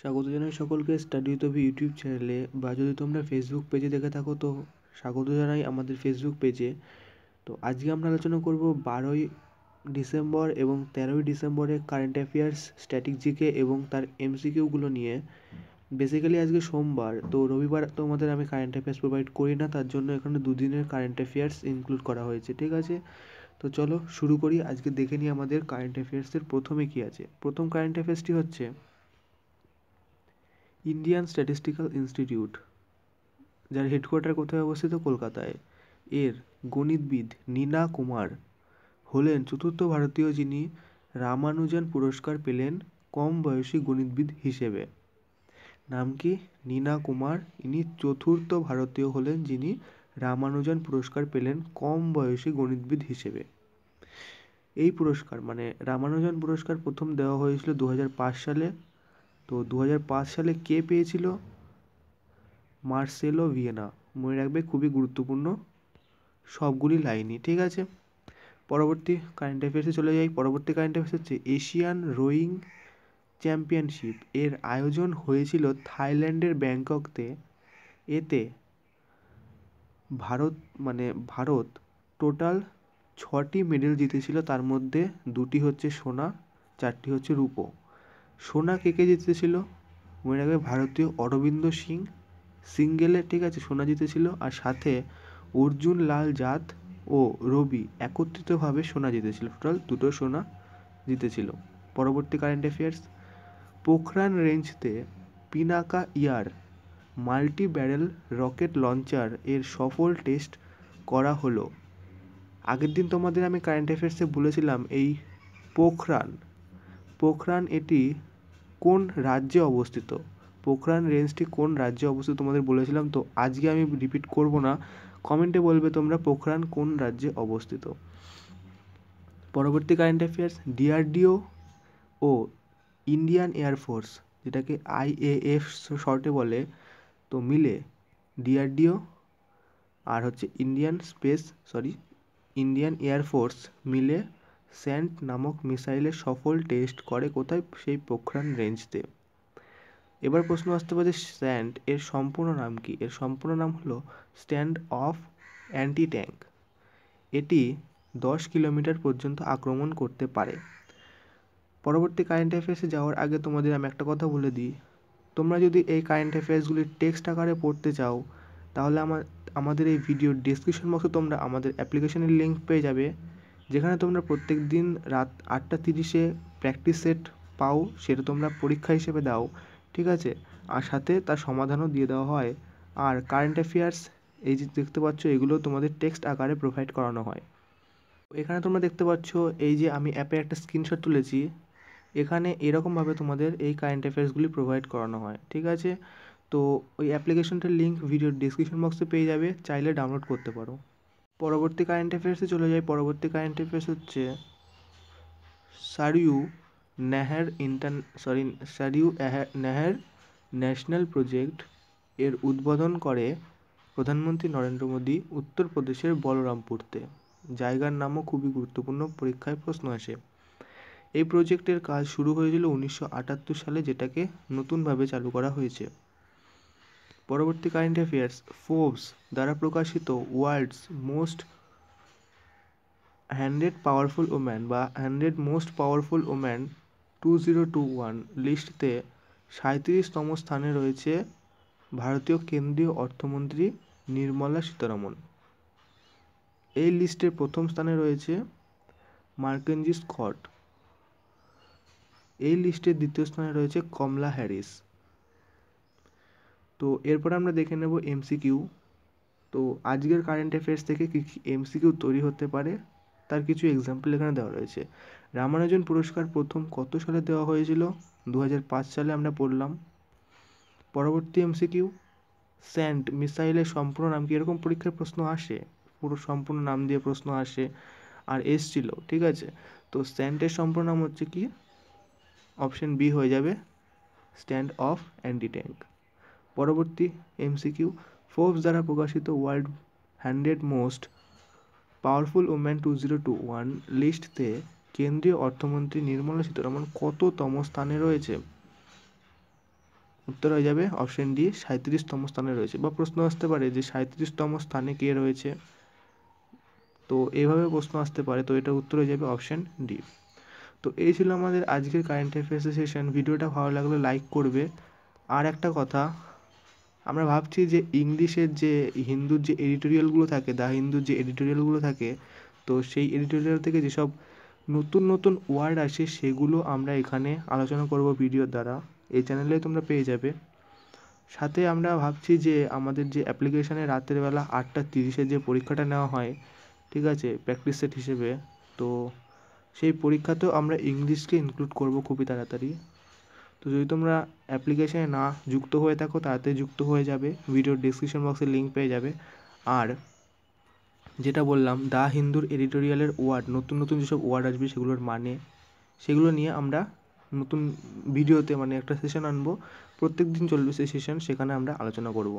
স্বাগত জানাই সকলকে স্টাডি তবে ইউটিউব চ্যানেলে বা যদি তোমরা ফেসবুক পেজে দেখে থাকো তো স্বাগত জানাই আমাদের ফেসবুক পেজে তো আজকে আমরা আলোচনা করব বারোই ডিসেম্বর এবং তেরোই ডিসেম্বরে কারেন্ট অ্যাফেয়ার্স স্ট্যাটিক জিকে এবং তার এমসিকিউগুলো নিয়ে বেসিক্যালি আজকে সোমবার তো রবিবার তোমাদের আমি কারেন্ট অ্যাফেয়ার্স প্রোভাইড করি না তার জন্য এখানে দুদিনের কারেন্ট অ্যাফেয়ার্স ইনক্লুড করা হয়েছে ঠিক আছে তো চলো শুরু করি আজকে দেখে নিই আমাদের কারেন্ট অ্যাফেয়ার্সের প্রথমে কী আছে প্রথম কারেন্ট অ্যাফেয়ার্সটি হচ্ছে ইন্ডিয়ান স্ট্যাটিস্টিক্যাল ইনস্টিটিউট যার হেডকোয়ার্টার কোথায় অবস্থিত কলকাতায় এর গণিতবিদ নীনা কুমার হলেন চতুর্থ ভারতীয় যিনি রামানুজন পুরস্কার পেলেন কম বয়সী গণিতবিদ হিসেবে নাম কি নীনা কুমার ইনি চতুর্থ ভারতীয় হলেন যিনি রামানুজন পুরস্কার পেলেন কম বয়সী গণিতবিদ হিসেবে এই পুরস্কার মানে রামানুজন পুরস্কার প্রথম দেওয়া হয়েছিল দু সালে তো দু সালে কে পেয়েছিল মার্সেলো ভিয়েনা মনে রাখবে খুবই গুরুত্বপূর্ণ সবগুলি লাইনই ঠিক আছে পরবর্তী কারেন্ট অ্যাফেয়ার্সে চলে যাই পরবর্তী কারেন্ট অ্যাফেয়ার্স হচ্ছে এশিয়ান রোয়িং চ্যাম্পিয়নশিপ এর আয়োজন হয়েছিল থাইল্যান্ডের ব্যাংককতে এতে ভারত মানে ভারত টোটাল ছটি মেডেল জিতেছিল তার মধ্যে দুটি হচ্ছে সোনা চারটি হচ্ছে রূপো সোনা কে কে জিতেছিল মনে রাখবে ভারতীয় অরবিন্দ সিং সিঙ্গেলে ঠিক আছে সোনা জিতেছিল আর সাথে অর্জুন লাল জাত ও রবি একত্রিতভাবে সোনা জিতেছিল টোটাল দুটো সোনা জিতেছিল পরবর্তী কারেন্ট অ্যাফেয়ার্স পোখরান রেঞ্জতে পিনাকা ইয়ার মাল্টি ব্যারেল রকেট লঞ্চার এর সফল টেস্ট করা হলো আগের দিন তোমাদের আমি কারেন্ট অ্যাফেয়ার্সে বলেছিলাম এই পোখরান পোখরান এটি কোন রাজ্যে অবস্থিত পোখরান রেঞ্জটি কোন রাজ্যে অবস্থিত তোমাদের বলেছিলাম তো আজকে আমি রিপিট করব না কমেন্টে বলবে তোমরা পোখরান কোন রাজ্যে অবস্থিত পরবর্তী কারেন্ট অ্যাফেয়ার্স ডিআরডিও ও ইন্ডিয়ান এয়ারফোর্স যেটাকে আইএএফ শর্টে বলে তো মিলে ডিআরডিও আর হচ্ছে Indian space sorry Indian air force মিলে স্যান্ট নামক মিসাইলের সফল টেস্ট করে কোথায় সেই পোখরান রেঞ্জতে এবার প্রশ্ন আসতে পারে স্যান্ট এর সম্পূর্ণ নাম কি এর সম্পূর্ণ নাম হলো স্ট্যান্ড অফ অ্যান্টি ট্যাঙ্ক এটি দশ কিলোমিটার পর্যন্ত আক্রমণ করতে পারে পরবর্তী কারেন্ট অ্যাফেয়ার্সে যাওয়ার আগে তোমাদের আমি একটা কথা বলে দিই তোমরা যদি এই কারেন্ট অ্যাফেয়ার্সগুলি টেক্সট আকারে পড়তে চাও তাহলে আমার আমাদের এই ভিডিওর ডিসক্রিপশন বক্সে তোমরা আমাদের অ্যাপ্লিকেশনের লিঙ্ক পেয়ে যাবে যেখানে তোমরা প্রত্যেক দিন রাত আটটা তিরিশে প্র্যাকটিস সেট পাও সেটা তোমরা পরীক্ষা হিসেবে দাও ঠিক আছে আর সাথে তার সমাধানও দিয়ে দেওয়া হয় আর কারেন্ট অ্যাফেয়ার্স এই যে দেখতে পাচ্ছ এগুলো তোমাদের টেক্সট আকারে প্রোভাইড করানো হয় এখানে তোমরা দেখতে পাচ্ছ এই যে আমি অ্যাপে একটা স্ক্রিনশট তুলেছি এখানে এরকমভাবে তোমাদের এই কারেন্ট অ্যাফেয়ার্সগুলি প্রোভাইড করানো হয় ঠিক আছে তো ওই অ্যাপ্লিকেশনটার লিঙ্ক ভিডিওর ডিসক্রিপশন বক্সে পেয়ে যাবে চাইলে ডাউনলোড করতে পারো পরবর্তী কারেন্ট অ্যাফেয়ার্সে চলে যাই পরবর্তী কারেন্ট অ্যাফেয়ার্স হচ্ছে সারিউ নেহার ইন্টার সরি সারিউ নেহার ন্যাশনাল প্রজেক্ট এর উদ্বোধন করে প্রধানমন্ত্রী নরেন্দ্র মোদী উত্তরপ্রদেশের বলরামপুরতে জায়গার নামও খুবই গুরুত্বপূর্ণ পরীক্ষায় প্রশ্ন আসে এই প্রজেক্টের কাজ শুরু হয়েছিল উনিশশো আটাত্তর সালে যেটাকে নতুনভাবে চালু করা হয়েছে পরবর্তী কারেন্ট অ্যাফেয়ার্স ফোর্বস দ্বারা প্রকাশিত world's most hundred powerful woman বা hundred most powerful woman two zero two one লিস্টতে সাঁত্রিশতম স্থানে রয়েছে ভারতীয় কেন্দ্রীয় অর্থমন্ত্রী নির্মলা সীতারমন এই লিস্টের প্রথম স্থানে রয়েছে মার্কেঞ্জিস স্কট এই লিস্টের দ্বিতীয় স্থানে রয়েছে কমলা হ্যারিস তো এরপরে আমরা দেখে নেব এমসিকিউ তো আজকের কারেন্ট অ্যাফেয়ার্স থেকে কী কী এমসিকিউ তৈরি হতে পারে তার কিছু এক্সাম্পল এখানে দেওয়া রয়েছে রামানুজন পুরস্কার প্রথম কত সালে দেওয়া হয়েছিল দু সালে আমরা পড়লাম পরবর্তী এমসিকিউ স্যান্ট মিসাইলের সম্পূর্ণ নাম কি এরকম পরীক্ষার প্রশ্ন আসে পুরো সম্পূর্ণ নাম দিয়ে প্রশ্ন আসে আর এসছিল ঠিক আছে তো স্ট্যান্ডের সম্পূর্ণ নাম হচ্ছে কি অপশন বি হয়ে যাবে স্ট্যান্ড অফ অ্যান্টি ট্যাঙ্ক পরবর্তী এমসিকিউ ফোর্বস দ্বারা প্রকাশিত world hundred most powerful woman two zero two one লিস্টতে কেন্দ্রীয় অর্থমন্ত্রী নির্মলা সীতারমন কততম স্থানে রয়েছে উত্তর হয়ে যাবে অপশন ডি সাঁত্রিশতম স্থানে রয়েছে বা প্রশ্ন আসতে পারে যে সাঁত্রিশতম স্থানে কে রয়েছে তো এভাবে প্রশ্ন আসতে পারে তো এটা উত্তর হয়ে যাবে অপশন ডি তো এই ছিল আমাদের আজকের কারেন্ট অ্যাফেয়ার্স সেশন ভিডিওটা ভালো লাগলে লাইক করবে আর একটা কথা আমরা ভাবছি যে ইংলিশের যে হিন্দুর যে এডিটোরিয়ালগুলো থাকে দা হিন্দুর যে এডিটোরিয়ালগুলো থাকে তো সেই এডিটোরিয়াল থেকে যেসব নতুন নতুন ওয়ার্ড আসে সেগুলো আমরা এখানে আলোচনা করব ভিডিওর দ্বারা এই চ্যানেলে তোমরা পেয়ে যাবে সাথে আমরা ভাবছি যে আমাদের যে অ্যাপ্লিকেশানে রাতের বেলা আটটা তিরিশে যে পরীক্ষাটা নেওয়া হয় ঠিক আছে প্র্যাকটিস সেট হিসেবে তো সেই পরীক্ষাতেও আমরা ইংলিশকে ইনক্লুড করব খুবই তাড়াতাড়ি তো যদি তোমরা অ্যাপ্লিকেশানে না যুক্ত হয়ে থাকো তাতে যুক্ত হয়ে যাবে ভিডিওর ডিসক্রিপশন বক্সে লিঙ্ক পেয়ে যাবে আর যেটা বললাম দা হিন্দুর এডিটোরিয়ালের ওয়ার্ড নতুন নতুন যেসব ওয়ার্ড আসবে সেগুলোর মানে সেগুলো নিয়ে আমরা নতুন ভিডিওতে মানে একটা সেশন আনবো প্রত্যেক দিন চলবে সেই সেশন সেখানে আমরা আলোচনা করব